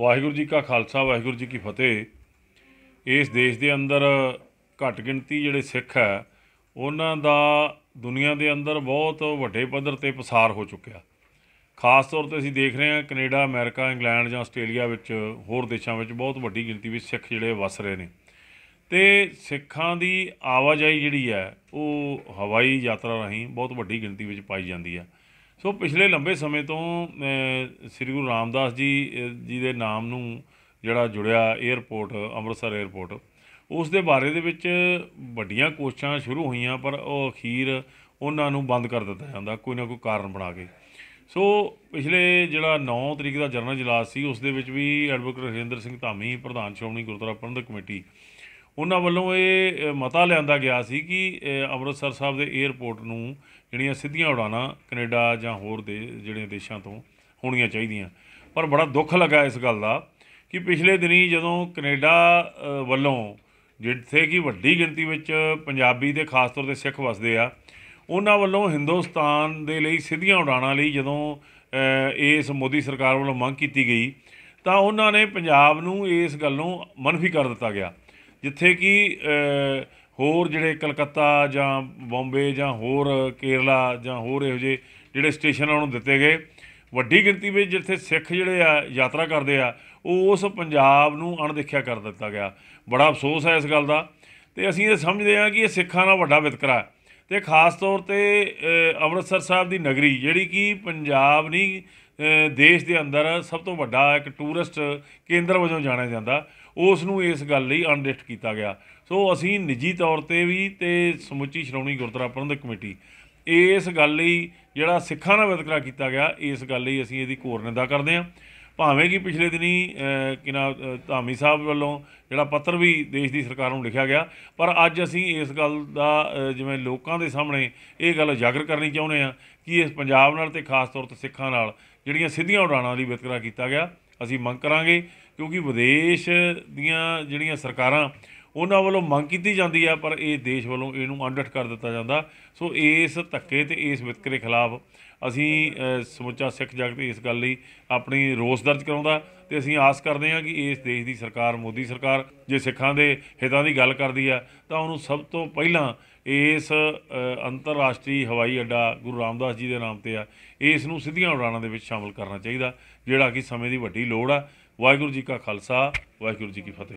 ਵਾਹਿਗੁਰੂ ਜੀ ਕਾ ਖਾਲਸਾ ਵਾਹਿਗੁਰੂ ਜੀ ਕੀ ਫਤਿਹ ਇਸ ਦੇਸ਼ ਦੇ ਅੰਦਰ ਘੱਟ ਗਿਣਤੀ ਜਿਹੜੇ ਸਿੱਖ ਹੈ ਉਹਨਾਂ ਦਾ ਦੁਨੀਆ ਦੇ ਅੰਦਰ ਬਹੁਤ ਵੱਡੇ ਪੱਧਰ ਤੇ ਪਸਾਰ ਹੋ ਚੁੱਕਿਆ ਖਾਸ ਤੌਰ ਤੇ ਅਸੀਂ ਦੇਖ ਰਹੇ ਹਾਂ ਕੈਨੇਡਾ ਅਮਰੀਕਾ ਇੰਗਲੈਂਡ ਜਾਂ ਆਸਟ੍ਰੇਲੀਆ ਵਿੱਚ ਹੋਰ ਦੇਸ਼ਾਂ ਵਿੱਚ ਬਹੁਤ ਵੱਡੀ ਗਿਣਤੀ ਵਿੱਚ ਸਿੱਖ ਜਿਹੜੇ ਵਸ ਰਹੇ ਨੇ ਤੇ ਸਿੱਖਾਂ ਦੀ ਆਵਾਜਾਈ ਜਿਹੜੀ ਹੈ ਉਹ ਹਵਾਈ ਯਾਤਰਾ ਰਾਹੀਂ ਬਹੁਤ ਵੱਡੀ ਗਿਣਤੀ ਵਿੱਚ ਪਾਈ ਜਾਂਦੀ ਹੈ ਸੋ ਪਿਛਲੇ ਲੰਬੇ ਸਮੇਂ ਤੋਂ ਸ੍ਰੀ ਗੁਰੂ ਰਾਮਦਾਸ ਜੀ ਜੀ ਦੇ ਨਾਮ ਨੂੰ ਜਿਹੜਾ ਜੁੜਿਆ 에어ਪੋਰਟ ਅੰਮ੍ਰਿਤਸਰ 에어ਪੋਰਟ ਉਸ ਦੇ ਬਾਰੇ ਦੇ ਵਿੱਚ ਵੱਡੀਆਂ ਕੋਸ਼ਿਸ਼ਾਂ ਸ਼ੁਰੂ ਹੋਈਆਂ ਪਰ ਉਹ ਅਖੀਰ ਉਹਨਾਂ ਨੂੰ ਬੰਦ ਕਰ ਦਿੱਤਾ ਜਾਂਦਾ ਕੋਈ ਨਾ ਕੋਈ ਕਾਰਨ ਬਣਾ ਕੇ ਸੋ ਪਿਛਲੇ ਜਿਹੜਾ 9 ਤਰੀਕ ਦਾ ਜਨਰਲ ਜਲਾਸ ਸੀ ਉਸ ਦੇ ਵਿੱਚ ਵੀ ਐਡਵੋਕੇਟ ਰਜਿੰਦਰ ਸਿੰਘ ਧਾਮੀ ਪ੍ਰਧਾਨ ਸ਼੍ਰੋਮਣੀ ਗੁਰਦੁਆਰਾ ਪ੍ਰਬੰਧਕ ਕਮੇਟੀ ਉਹਨਾਂ ਵੱਲੋਂ ਇਹ ਮਤਾ ਲਿਆਂਦਾ ਗਿਆ ਸੀ ਕਿ ਅੰਮ੍ਰਿਤਸਰ ਸਾਹਿਬ ਦੇ 에ਅਰਪੋਰਟ ਨੂੰ ਜਿਹੜੀਆਂ ਸਿੱਧੀਆਂ ਉਡਾਨਾਂ ਕੈਨੇਡਾ ਜਾਂ ਹੋਰ ਦੇ ਜਿਹੜੇ ਦੇਸ਼ਾਂ ਤੋਂ ਹੋਣੀਆਂ ਚਾਹੀਦੀਆਂ ਪਰ ਬੜਾ ਦੁੱਖ ਲੱਗਾ ਇਸ ਗੱਲ ਦਾ ਕਿ ਪਿਛਲੇ ਦਿਨੀ ਜਦੋਂ ਕੈਨੇਡਾ ਵੱਲੋਂ ਜਿੱਥੇ ਕਿ ਵੱਡੀ ਗਿਣਤੀ ਵਿੱਚ ਪੰਜਾਬੀ ਤੇ ਖਾਸ ਤੌਰ ਤੇ ਸਿੱਖ ਵਸਦੇ ਆ ਉਹਨਾਂ ਵੱਲੋਂ ਹਿੰਦੁਸਤਾਨ ਦੇ ਲਈ ਸਿੱਧੀਆਂ ਉਡਾਣਾਂ ਲਈ ਜਦੋਂ ਇਸ ਮੋਦੀ ਸਰਕਾਰ ਵੱਲੋਂ ਮੰਗ ਕੀਤੀ ਗਈ ਤਾਂ ਉਹਨਾਂ ਨੇ ਪੰਜਾਬ ਨੂੰ ਇਸ ਗੱਲੋਂ ਮਨਫੀ ਕਰ ਦਿੱਤਾ ਗਿਆ ਜਿੱਥੇ ਕਿ ਹੋਰ ਜਿਹੜੇ ਕਲਕੱਤਾ ਜਾਂ ਬੰਬੇ ਜਾਂ ਹੋਰ ਕੇਰਲਾ ਜਾਂ ਹੋਰ ਇਹੋ ਜਿਹੇ ਜਿਹੜੇ ਸਟੇਸ਼ਨ ਉਹਨਾਂ ਨੂੰ ਦਿੱਤੇ ਗਏ ਵੱਡੀ ਗਿਣਤੀ ਵਿੱਚ ਜਿੱਥੇ ਸਿੱਖ ਜਿਹੜੇ ਆ ਯਾਤਰਾ ਕਰਦੇ ਆ ਉਹ ਉਸ ਪੰਜਾਬ ਨੂੰ ਅਣਦੇਖਿਆ ਕਰ ਦਿੱਤਾ ਗਿਆ ਬੜਾ ਅਫਸੋਸ ਹੈ ਇਸ ਗੱਲ ਦਾ ਤੇ ਅਸੀਂ ਇਹ ਸਮਝਦੇ ਹਾਂ ਕਿ ਇਹ ਸਿੱਖਾਂ ਦਾ ਵੱਡਾ ਵਿਤਕਰਾ ਤੇ ਖਾਸ ਤੌਰ ਤੇ ਅੰਮ੍ਰਿਤਸਰ ਸਾਹਿਬ ਦੀ ਨਗਰੀ ਜਿਹੜੀ ਕਿ ਪੰਜਾਬ ਨਹੀਂ ਦੇਸ਼ ਦੇ ਅੰਦਰ ਸਭ ਤੋਂ ਵੱਡਾ ਇੱਕ ਟੂਰਿਸਟ ਕੇਂਦਰ ਵਜੋਂ ਜਾਣਿਆ ਜਾਂਦਾ ਉਸ ਨੂੰ ਇਸ ਗੱਲ ਲਈ ਅਨਲਿਸਟ ਕੀਤਾ ਗਿਆ ਸੋ ਅਸੀਂ ਨਿੱਜੀ ਤੌਰ ਤੇ ਵੀ ਤੇ ਸਮੁੱਚੀ ਸ਼੍ਰੋਮਣੀ ਗੁਰਦੁਆਰਾ ਪ੍ਰਬੰਧਕ ਕਮੇਟੀ ਇਸ ਗੱਲ ਲਈ ਜਿਹੜਾ ਸਿੱਖਾਂ ਨਾਲ ਵਿਤਕਰਾ ਕੀਤਾ ਗਿਆ ਇਸ ਗੱਲ ਲਈ ਅਸੀਂ ਇਹਦੀ ਕੋਰ ਨਿੰਦਾ ਕਰਦੇ ਹਾਂ ਭਾਵੇਂ ਕਿ ਪਿਛਲੇ ਦਿਨੀ ਕਿਨਾ ਧਾਮੀ ਸਾਹਿਬ ਵੱਲੋਂ ਜਿਹੜਾ ਪੱਤਰ ਵੀ ਦੇਸ਼ ਦੀ ਸਰਕਾਰ ਨੂੰ ਲਿਖਿਆ ਗਿਆ ਪਰ ਅੱਜ ਅਸੀਂ ਇਸ ਗੱਲ ਦਾ ਜਿਵੇਂ ਲੋਕਾਂ ਦੇ ਸਾਹਮਣੇ ਇਹ ਗੱਲ ਜਾਗਰ ਕਰਨੀ ਚਾਹੁੰਦੇ ਆ ਕਿ ਇਸ ਪੰਜਾਬ ਨਾਲ ਤੇ ਖਾਸ ਤੌਰ ਤੇ ਸਿੱਖਾਂ ਨਾਲ ਜਿਹੜੀਆਂ ਸਿੱਧੀਆਂ ਉਡਾਣਾਂ ਦੀ ਵਿਤਕਰਾ ਕੀਤਾ ਗਿਆ ਅਸੀਂ ਮੰਗ ਕਰਾਂਗੇ ਕਿਉਂਕਿ ਵਿਦੇਸ਼ ਦੀਆਂ ਜਿਹੜੀਆਂ ਸਰਕਾਰਾਂ ਉਹਨਾਂ ਵੱਲੋਂ ਮੰਗ ਕੀਤੀ ਜਾਂਦੀ ਆ ਪਰ ਇਹ ਦੇਸ਼ ਵੱਲੋਂ ਇਹਨੂੰ ਅੰਡਟ ਕਰ ਦਿੱਤਾ ਜਾਂਦਾ ਸੋ ਇਸ ਧੱਕੇ ਤੇ ਇਸ ਵਿਤਕਰੇ ਖਿਲਾਫ ਅਸੀਂ ਸਮੁੱਚਾ ਸਿੱਖ ਜਗਤ ਇਸ ਗੱਲ ਲਈ ਆਪਣੀ ਰੋਸ ਦਰਜ ਕਰਾਉਂਦਾ ਤੇ ਅਸੀਂ ਆਸ ਕਰਦੇ ਹਾਂ ਕਿ ਇਸ ਦੇਸ਼ ਦੀ ਸਰਕਾਰ ਮੋਦੀ ਸਰਕਾਰ ਜੇ ਸਿੱਖਾਂ ਦੇ ਹਿੱਤਾਂ ਦੀ ਗੱਲ ਕਰਦੀ ਆ ਤਾਂ ਉਹਨੂੰ ਸਭ ਤੋਂ ਪਹਿਲਾਂ ਇਸ ਅੰਤਰਰਾਸ਼ਟਰੀ ਹਵਾਈ ਅੱਡਾ ਗੁਰੂ ਰਾਮਦਾਸ ਜੀ ਦੇ ਨਾਮ ਤੇ ਆ ਇਸ ਨੂੰ ਸਿੱਧੀਆਂ ਉਡਾਣਾਂ ਦੇ ਵਿੱਚ ਸ਼ਾਮਲ ਕਰਨਾ ਚਾਹੀਦਾ ਜਿਹੜਾ ਕਿ ਸਮੇਂ ਦੀ ਵੱਡੀ ਲੋੜ ਆ ਵਾਹਿਗੁਰੂ ਜੀ ਕਾ ਖਾਲਸਾ ਵਾਹਿਗੁਰੂ ਜੀ ਕੀ ਫਤਿਹ